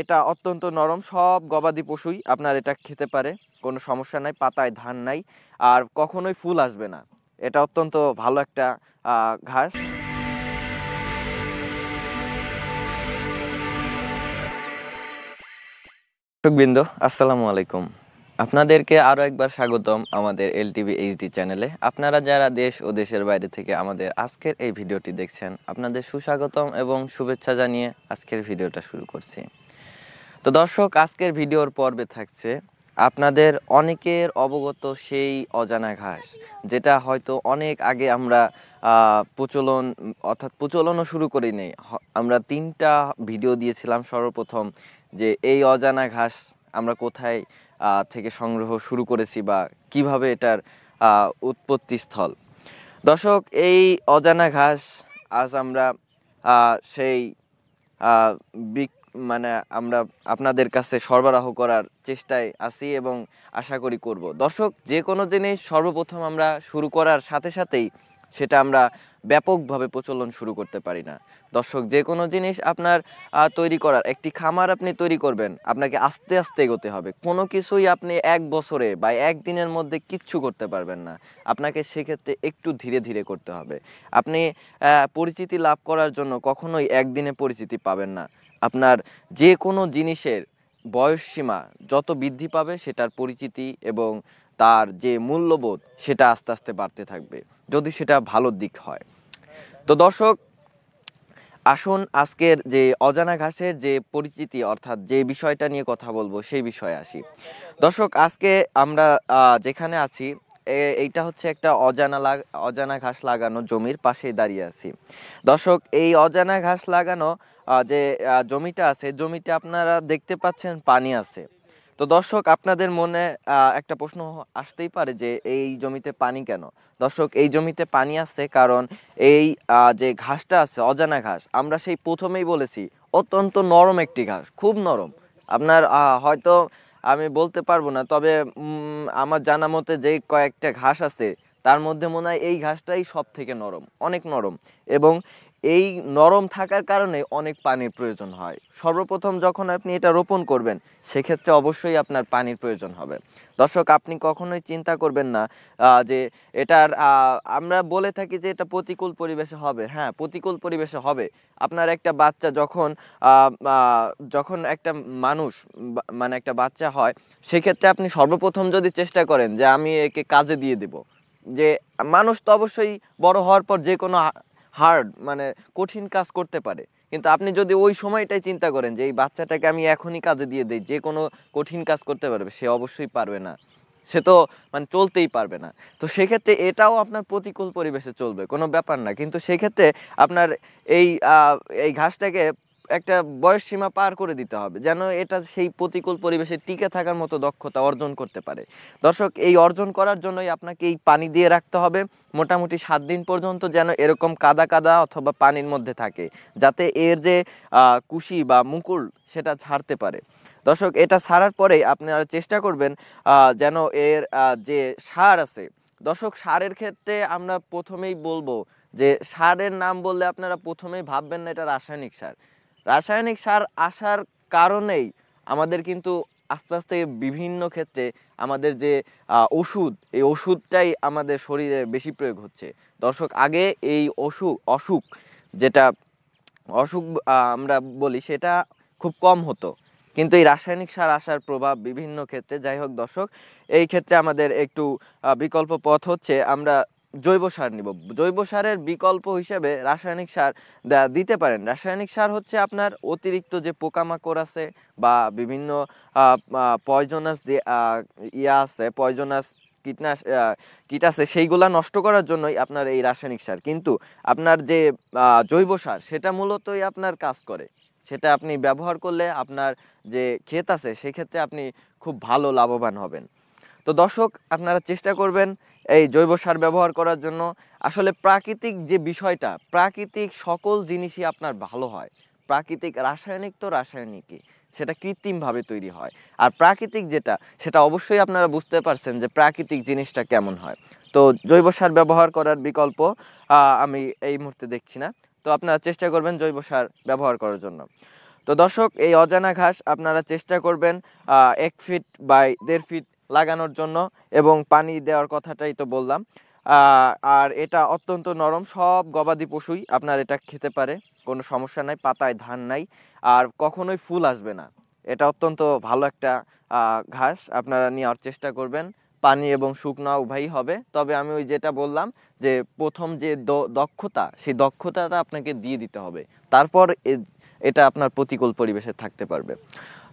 এটা অত্যন্ত নরম সব গবাদি পশুই আপনার এটা খেতে পারে কোনো সমস্যা নাই পাতায় ধান নাই আর কখনোই ফুল আসবে না এটা অত্যন্ত ভালো একটা ঘাস দর্শকবৃন্দ আসসালামু আলাইকুম আপনাদেরকে আরও একবার স্বাগতম আমাদের এলটিভি এইচডি চ্যানেলে আপনারা যারা দেশ ও দেশের বাইরে থেকে আমাদের আজকের এই ভিডিওটি দেখছেন আপনাদের সুস্বাগতম এবং শুভেচ্ছা জানিয়ে আজকের ভিডিওটা শুরু করছি তো দর্শক আজকের ভিডিওর পর্বে থাকছে আপনাদের অনেকের অবগত সেই অজানা ঘাস যেটা হয়তো অনেক আগে আমরা প্রচলন অর্থাৎ প্রচলনও শুরু করি নেই আমরা তিনটা ভিডিও দিয়েছিলাম সর্বপ্রথম যে এই অজানা ঘাস আমরা কোথায় থেকে সংগ্রহ শুরু করেছি বা কিভাবে এটার উৎপত্তি স্থল দর্শক এই অজানা ঘাস আজ আমরা সেই মানে আমরা আপনাদের কাছে সরবরাহ করার চেষ্টায় আছি এবং আশা করি করব দর্শক যে কোনো জিনিস সর্বপ্রথম আমরা শুরু করার সাথে সাথেই সেটা আমরা ব্যাপকভাবে প্রচলন শুরু করতে পারি না দর্শক যে কোনো জিনিস আপনার তৈরি করার একটি খামার আপনি তৈরি করবেন আপনাকে আস্তে আস্তে এগোতে হবে কোনো কিছুই আপনি এক বছরে বা এক দিনের মধ্যে কিচ্ছু করতে পারবেন না আপনাকে সেক্ষেত্রে একটু ধীরে ধীরে করতে হবে আপনি পরিচিতি লাভ করার জন্য কখনোই একদিনে পরিচিতি পাবেন না আপনার যে কোনো জিনিসের বয়স সীমা যত বৃদ্ধি পাবে সেটার পরিচিতি এবং তার যে মূল্যবোধ সেটা আস্তে আস্তে বাড়তে থাকবে যদি সেটা ভালো দিক হয় তো দর্শক আসুন আজকের যে অজানা ঘাসের যে পরিচিতি অর্থাৎ যে বিষয়টা নিয়ে কথা বলবো সেই বিষয়ে আসি দর্শক আজকে আমরা যেখানে আছি এইটা হচ্ছে একটা অজানা অজানা ঘাস লাগানো জমির পাশেই দাঁড়িয়ে আছি দর্শক এই অজানা ঘাস লাগানো যে জমিটা আছে জমিতে আপনারা দেখতে পাচ্ছেন পানি আছে তো দর্শক আপনাদের মনে একটা প্রশ্ন আসতেই পারে যে এই জমিতে পানি কেন দর্শক এই জমিতে পানি আছে কারণ এই যে ঘাসটা আছে অজানা ঘাস আমরা সেই প্রথমেই বলেছি অত্যন্ত নরম একটি ঘাস খুব নরম আপনার হয়তো আমি বলতে পারবো না তবে আমার জানা মতে যে কয়েকটা ঘাস আছে তার মধ্যে মনে হয় এই ঘাসটাই সব থেকে নরম অনেক নরম এবং এই নরম থাকার কারণে অনেক পানির প্রয়োজন হয় সর্বপ্রথম যখন আপনি এটা রোপণ করবেন সেক্ষেত্রে অবশ্যই আপনার পানির প্রয়োজন হবে দর্শক আপনি কখনোই চিন্তা করবেন না যে এটার আমরা বলে থাকি যে এটা প্রতিকূল পরিবেশে হবে হ্যাঁ প্রতিকূল পরিবেশে হবে আপনার একটা বাচ্চা যখন যখন একটা মানুষ মানে একটা বাচ্চা হয় সেক্ষেত্রে আপনি সর্বপ্রথম যদি চেষ্টা করেন যে আমি একে কাজে দিয়ে দেবো যে মানুষ তো অবশ্যই বড় হওয়ার পর যে কোনো হার্ড মানে কঠিন কাজ করতে পারে কিন্তু আপনি যদি ওই সময়টাই চিন্তা করেন যে এই বাচ্চাটাকে আমি এখনই কাজে দিয়ে দিই যে কোনো কঠিন কাজ করতে পারবে সে অবশ্যই পারবে না সে তো মানে চলতেই পারবে না তো সেক্ষেত্রে এটাও আপনার প্রতিকূল পরিবেশে চলবে কোনো ব্যাপার না কিন্তু সেক্ষেত্রে আপনার এই এই ঘাসটাকে একটা বয়স সীমা পার করে দিতে হবে যেন এটা সেই প্রতিকূল পরিবেশে টিকে থাকার মতো দক্ষতা অর্জন করতে পারে দর্শক এই অর্জন করার জন্যই আপনাকে এই পানি দিয়ে রাখতে হবে মোটামুটি সাত দিন পর্যন্ত যেন এরকম কাদা কাদা অথবা পানির মধ্যে থাকে যাতে এর যে কুশি বা মুকুল সেটা ছাড়তে পারে দর্শক এটা ছাড়ার পরে আপনারা চেষ্টা করবেন যেন এর যে সার আছে দর্শক সারের ক্ষেত্রে আমরা প্রথমেই বলবো যে সারের নাম বললে আপনারা প্রথমেই ভাববেন না এটা রাসায়নিক সার রাসায়নিক সার আসার কারণেই আমাদের কিন্তু আস্তে আস্তে বিভিন্ন ক্ষেত্রে আমাদের যে ওষুধ এই ওষুধটাই আমাদের শরীরে বেশি প্রয়োগ হচ্ছে দর্শক আগে এই অসুখ অসুখ যেটা অসুখ আমরা বলি সেটা খুব কম হতো কিন্তু এই রাসায়নিক সার আসার প্রভাব বিভিন্ন ক্ষেত্রে যাই হোক দর্শক এই ক্ষেত্রে আমাদের একটু বিকল্প পথ হচ্ছে আমরা জৈব সার নিব জৈব সারের বিকল্প হিসেবে রাসায়নিক সার দিতে পারেন রাসায়নিক সার হচ্ছে আপনার অতিরিক্ত যে পোকামাকড় আছে বা বিভিন্ন পয়জনাস যে ইয়া আছে পয়জনাস কীটনাশ কীট আছে সেইগুলা নষ্ট করার জন্যই আপনার এই রাসায়নিক সার কিন্তু আপনার যে জৈব সার সেটা মূলতই আপনার কাজ করে সেটা আপনি ব্যবহার করলে আপনার যে ক্ষেত আছে সেক্ষেত্রে আপনি খুব ভালো লাভবান হবেন তো দর্শক আপনারা চেষ্টা করবেন এই জৈব সার ব্যবহার করার জন্য আসলে প্রাকৃতিক যে বিষয়টা প্রাকৃতিক সকল জিনিসই আপনার ভালো হয় প্রাকৃতিক রাসায়নিক তো রাসায়নিকই সেটা কৃত্রিমভাবে তৈরি হয় আর প্রাকৃতিক যেটা সেটা অবশ্যই আপনারা বুঝতে পারছেন যে প্রাকৃতিক জিনিসটা কেমন হয় তো জৈব সার ব্যবহার করার বিকল্প আমি এই মুহূর্তে দেখছি না তো আপনারা চেষ্টা করবেন জৈব সার ব্যবহার করার জন্য তো দর্শক এই অজানা ঘাস আপনারা চেষ্টা করবেন এক ফিট বাই দেড় ফিট লাগানোর জন্য এবং পানি দেওয়ার কথাটাই তো বললাম আর এটা অত্যন্ত নরম সব গবাদি পশুই আপনার এটা খেতে পারে কোনো সমস্যা নাই পাতায় ধান নাই আর কখনোই ফুল আসবে না এটা অত্যন্ত ভালো একটা ঘাস আপনারা নেওয়ার চেষ্টা করবেন পানি এবং শুকনো উভয়ই হবে তবে আমি ওই যেটা বললাম যে প্রথম যে দক্ষতা সেই দক্ষতাটা আপনাকে দিয়ে দিতে হবে তারপর এটা আপনার প্রতিকূল পরিবেশে থাকতে পারবে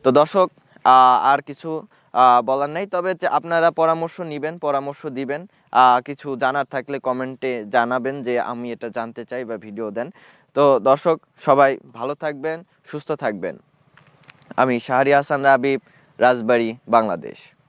তো দর্শক আর কিছু বলার নাই তবে আপনারা পরামর্শ নিবেন পরামর্শ দিবেন কিছু জানার থাকলে কমেন্টে জানাবেন যে আমি এটা জানতে চাই বা ভিডিও দেন তো দর্শক সবাই ভালো থাকবেন সুস্থ থাকবেন আমি শাহরি হাসান রাবিব রাজবাড়ি বাংলাদেশ